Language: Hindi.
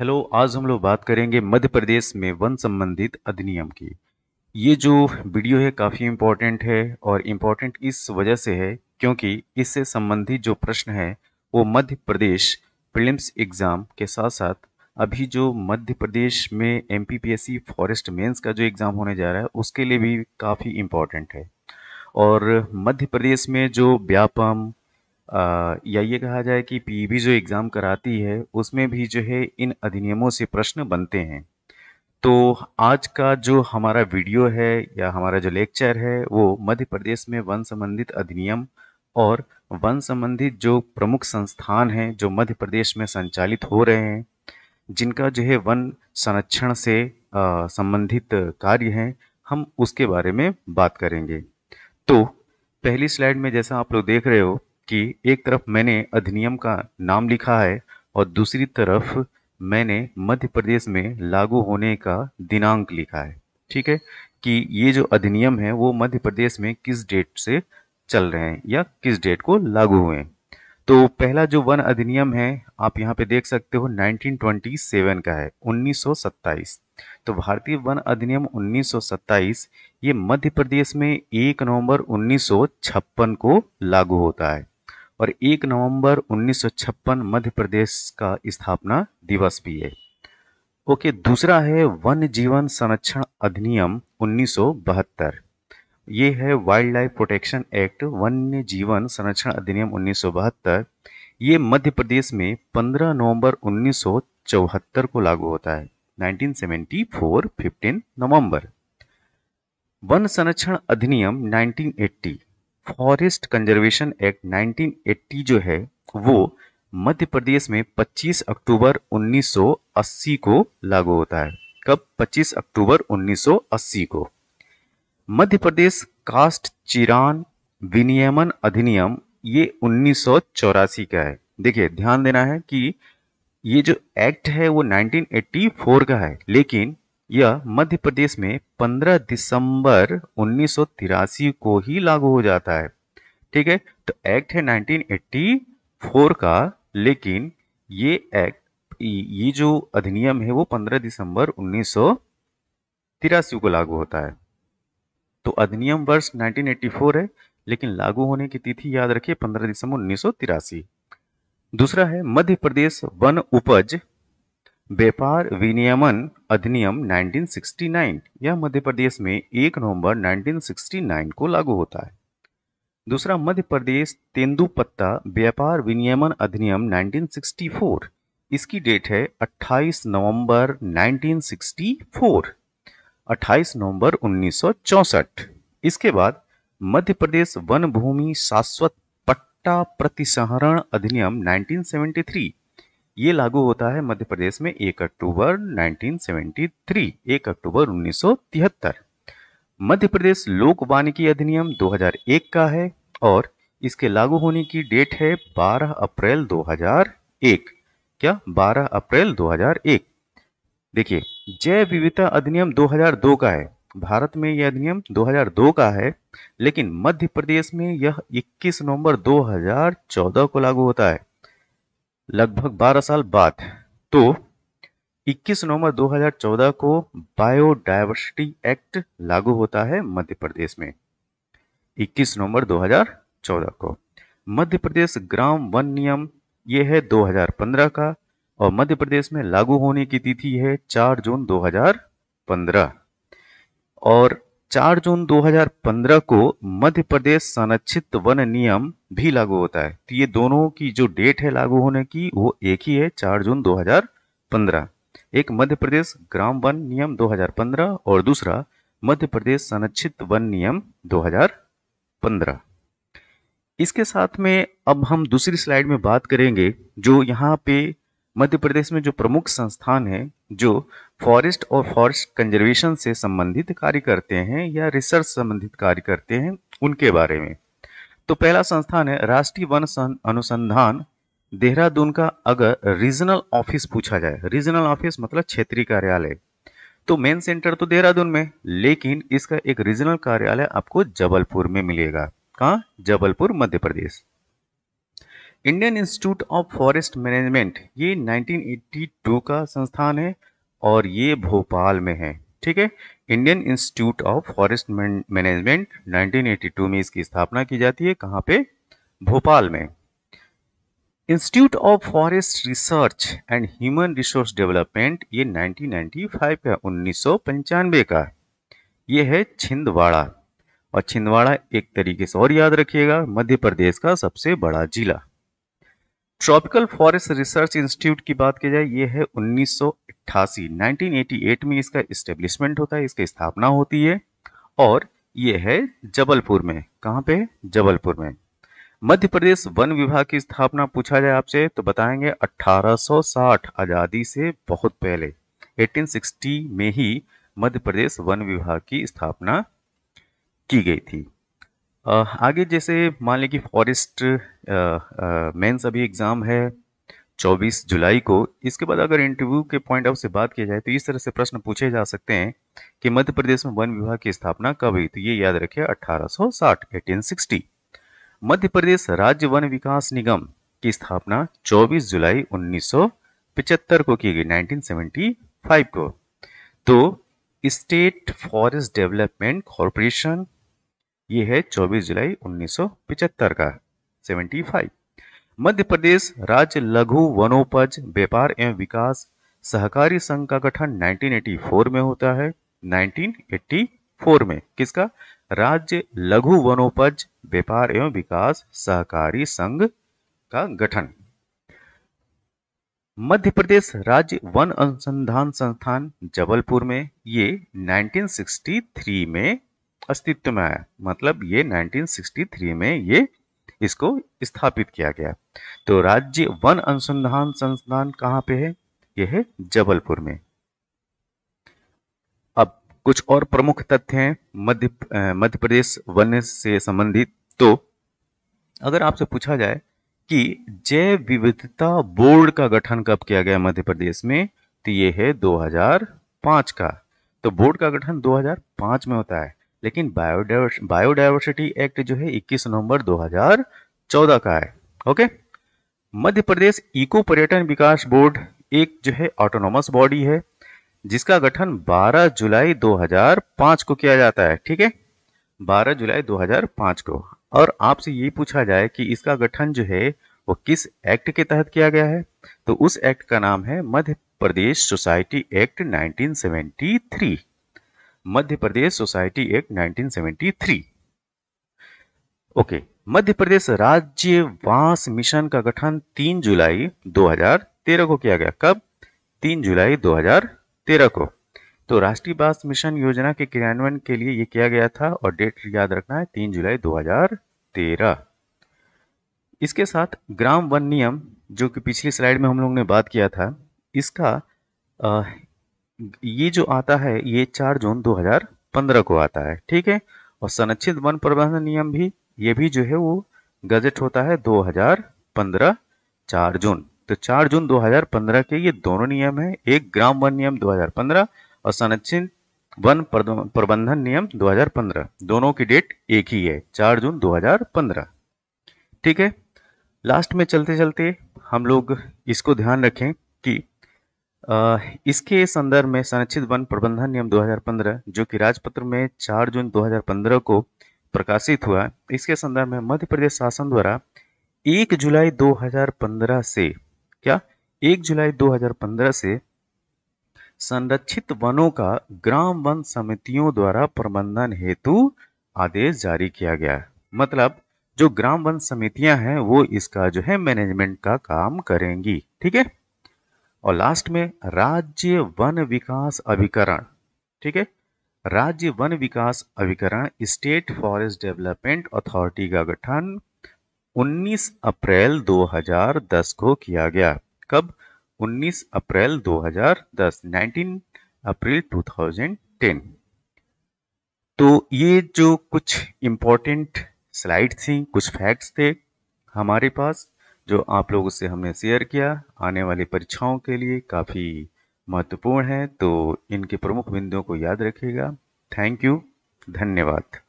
हेलो आज हम लोग बात करेंगे मध्य प्रदेश में वन संबंधित अधिनियम की ये जो वीडियो है काफ़ी इम्पोर्टेंट है और इम्पॉर्टेंट इस वजह से है क्योंकि इससे संबंधित जो प्रश्न है वो मध्य प्रदेश फिल्म्स एग्ज़ाम के साथ साथ अभी जो मध्य प्रदेश में एम फॉरेस्ट मेंस का जो एग्ज़ाम होने जा रहा है उसके लिए भी काफ़ी इम्पॉर्टेंट है और मध्य प्रदेश में जो व्यापम या ये कहा जाए कि पीईबी जो एग्ज़ाम कराती है उसमें भी जो है इन अधिनियमों से प्रश्न बनते हैं तो आज का जो हमारा वीडियो है या हमारा जो लेक्चर है वो मध्य प्रदेश में वन संबंधित अधिनियम और वन संबंधित जो प्रमुख संस्थान हैं जो मध्य प्रदेश में संचालित हो रहे हैं जिनका जो है वन संरक्षण से संबंधित कार्य हैं हम उसके बारे में बात करेंगे तो पहली स्लाइड में जैसा आप लोग देख रहे हो कि एक तरफ मैंने अधिनियम का नाम लिखा है और दूसरी तरफ मैंने मध्य प्रदेश में लागू होने का दिनांक लिखा है ठीक है कि ये जो अधिनियम है वो मध्य प्रदेश में किस डेट से चल रहे हैं या किस डेट को लागू हुए हैं तो पहला जो वन अधिनियम है आप यहाँ पे देख सकते हो 1927 का है 1927 तो भारतीय वन अधिनियम 1927 ये मध्य प्रदेश में 1 नवंबर 1956 को लागू होता है और 1 नवंबर 1956 मध्य प्रदेश का स्थापना दिवस भी है ओके दूसरा है वन्य जीवन संरक्षण अधिनियम 1972 ये है वाइल्ड लाइफ प्रोटेक्शन एक्ट वन्य जीवन संरक्षण अधिनियम 1972 ये मध्य प्रदेश में 15 नवंबर 1974 को लागू होता है 1974 फोर नवंबर वन संरक्षण अधिनियम 1980 फॉरेस्ट कंजर्वेशन एक्ट 1980 जो है वो हाँ। मध्य प्रदेश में 25 अक्टूबर 1980 को लागू होता है कब 25 अक्टूबर 1980 को मध्य प्रदेश कास्ट चिरान विनियमन अधिनियम ये उन्नीस का है देखिए ध्यान देना है कि ये जो एक्ट है वो 1984 का है लेकिन यह मध्य प्रदेश में 15 दिसंबर उन्नीस को ही लागू हो जाता है ठीक है तो एक्ट है 1984 का लेकिन ये एक्ट ये जो अधिनियम है वो 15 दिसंबर उन्नीस को लागू होता है तो अधिनियम वर्ष 1984 है लेकिन लागू होने की तिथि याद रखिए 15 दिसंबर उन्नीस दूसरा है मध्य प्रदेश वन उपज व्यापार विनियमन अधिनियम 1969 यह मध्य प्रदेश में 1 नवंबर 1969 को लागू होता है दूसरा मध्य प्रदेश तेंदुपत्ता व्यापार विनियमन अधिनियम 1964 इसकी डेट है 28 नवंबर 1964 28 नवंबर 1964 इसके बाद मध्य प्रदेश वन भूमि शाश्वत पट्टा प्रतिसहरण अधिनियम 1973 ये लागू होता है मध्य प्रदेश में 1 अक्टूबर 1973 1 अक्टूबर 1973 मध्य प्रदेश लोक वानिकी अधिनियम 2001 का है और इसके लागू होने की डेट है 12 अप्रैल 2001 क्या 12 अप्रैल 2001 देखिए जैव विविधता अधिनियम 2002 का है भारत में यह अधिनियम 2002 का है लेकिन मध्य प्रदेश में यह 21 नवंबर 2014 को लागू होता है लगभग 12 साल बाद तो 21 नवंबर 2014 को बायोडायवर्सिटी एक्ट लागू होता है मध्य प्रदेश में 21 नवंबर 2014 को मध्य प्रदेश ग्राम वन नियम यह है 2015 का और मध्य प्रदेश में लागू होने की तिथि है 4 जून 2015 और 4 जून 2015 को मध्य प्रदेश संरक्षित वन नियम भी लागू होता है तो ये दोनों की जो डेट है लागू होने की वो एक ही है 4 जून 2015 एक मध्य प्रदेश ग्राम वन नियम 2015 और दूसरा मध्य प्रदेश संरक्षित वन नियम 2015 इसके साथ में अब हम दूसरी स्लाइड में बात करेंगे जो यहाँ पे मध्य प्रदेश में जो प्रमुख संस्थान हैं जो फॉरेस्ट और फॉरेस्ट कंजर्वेशन से संबंधित कार्य करते हैं या रिसर्च संबंधित कार्य करते हैं उनके बारे में तो पहला संस्थान है राष्ट्रीय वन अनुसंधान देहरादून का अगर रीजनल ऑफिस पूछा जाए रीजनल ऑफिस मतलब क्षेत्रीय कार्यालय तो मेन सेंटर तो देहरादून में लेकिन इसका एक रीजनल कार्यालय आपको जबलपुर में मिलेगा कहा Jabalpur Madhya Pradesh Indian Institute of Forest Management ये 1982 का संस्थान है और ये भोपाल में है ठीक है Indian Institute of Forest Management 1982 में इसकी स्थापना की जाती है कहाँ पे भोपाल में Institute of Forest Research and Human Resource Development ये 1995 का उन्नीस का ये है छिंदवाड़ा और छिंदवाड़ा एक तरीके से और याद रखिएगा मध्य प्रदेश का सबसे बड़ा जिला ट्रॉपिकल फॉरेस्ट रिसर्च इंस्टीट्यूट की बात की जाए ये है 1988 1988 में इसका इस्टेब्लिशमेंट होता है इसकी स्थापना होती है और ये है जबलपुर में कहाँ पे जबलपुर में मध्य प्रदेश वन विभाग की स्थापना पूछा जाए आपसे तो बताएंगे 1860 आज़ादी से बहुत पहले 1860 में ही मध्य प्रदेश वन विभाग की स्थापना की गई थी आगे जैसे मान लें कि फॉरेस्ट मेंस अभी एग्ज़ाम है 24 जुलाई को इसके बाद अगर इंटरव्यू के पॉइंट ऑफ से बात किया जाए तो इस तरह से प्रश्न पूछे जा सकते हैं कि मध्य प्रदेश में वन विभाग की स्थापना कब हुई तो ये याद रखिए 1860 1860 मध्य प्रदेश राज्य वन विकास निगम की स्थापना 24 जुलाई 1975 को की गई 1975 को तो स्टेट फॉरेस्ट डेवलपमेंट कॉरपोरेशन ये है 24 जुलाई 1975 का 75 मध्य प्रदेश राज्य लघु वनोपज व्यापार एवं विकास सहकारी संघ का गठन 1984 में होता है 1984 में किसका राज्य लघु वनोपज व्यापार एवं विकास सहकारी संघ का गठन मध्य प्रदेश राज्य वन अनुसंधान संस्थान जबलपुर में ये 1963 में अस्तित्व में आया मतलब ये 1963 में ये इसको स्थापित किया गया तो राज्य वन अनुसंधान संस्थान कहां पे है यह है जबलपुर में अब कुछ और प्रमुख तथ्य हैं मध्य मध्य प्रदेश वन से संबंधित तो अगर आपसे पूछा जाए कि जैव विविधता बोर्ड का गठन कब किया गया मध्य प्रदेश में तो यह है 2005 का तो बोर्ड का गठन 2005 में होता है लेकिन बायोडाइवर्स बायोडाइवर्सिटी एक्ट जो है 21 नवंबर 2014 का है ओके मध्य प्रदेश इको पर्यटन विकास बोर्ड एक जो है ऑटोनोमस बॉडी है जिसका गठन 12 जुलाई 2005 को किया जाता है ठीक है 12 जुलाई 2005 को और आपसे ये पूछा जाए कि इसका गठन जो है वो किस एक्ट के तहत किया गया है तो उस एक्ट का नाम है Madhya Pradesh society act 1973 Madhya Pradesh society act 1973 okay Madhya Pradesh राज्य वास मिशन का गठन 3 जुलाई 2013 को किया गया कब 3 जुलाई 2013 को तो राष्ट्रीय वास मिशन योजना के क्रियान्वयन के लिए यह किया गया था और डेट याद रखना है 3 जुलाई 2013 इसके साथ ग्राम वन नियम जो कि पिछली स्लाइड में हम लोग ने बात किया था इसका ये जो आता है ये 4 जून 2015 को आता है ठीक है और संरक्षित वन प्रबंधन नियम भी ये भी जो है वो गजट होता है 2015 चार जून तो 4 जून 2015 के ये दोनों नियम है एक ग्राम वन नियम 2015 और संरक्षित वन प्रबंधन नियम 2015 दोनों की डेट एक ही है 4 जून 2015 ठीक है लास्ट में चलते चलते हम लोग इसको ध्यान रखें कि इसके संदर्भ में संरक्षित वन प्रबंधन नियम 2015 जो कि राजपत्र में 4 जून 2015 को प्रकाशित हुआ इसके संदर्भ में मध्य प्रदेश शासन द्वारा 1 जुलाई 2015 से क्या 1 जुलाई 2015 से संरक्षित वनों का ग्राम वन समितियों द्वारा प्रबंधन हेतु आदेश जारी किया गया है मतलब जो ग्राम वन समितियां हैं वो इसका जो है मैनेजमेंट का काम करेंगी ठीक है और लास्ट में राज्य वन विकास अभिकरण ठीक है राज्य वन विकास अभिकरण स्टेट फॉरेस्ट डेवलपमेंट अथॉरिटी का गठन 19 अप्रैल 2010 को किया गया कब 19 अप्रैल 2010 19 अप्रैल 2010 तो ये जो कुछ इंपॉर्टेंट स्लाइड थी कुछ फैक्ट्स थे हमारे पास जो आप लोगों से हमने शेयर किया आने वाली परीक्षाओं के लिए काफ़ी महत्वपूर्ण है तो इनके प्रमुख बिंदुओं को याद रखिएगा थैंक यू धन्यवाद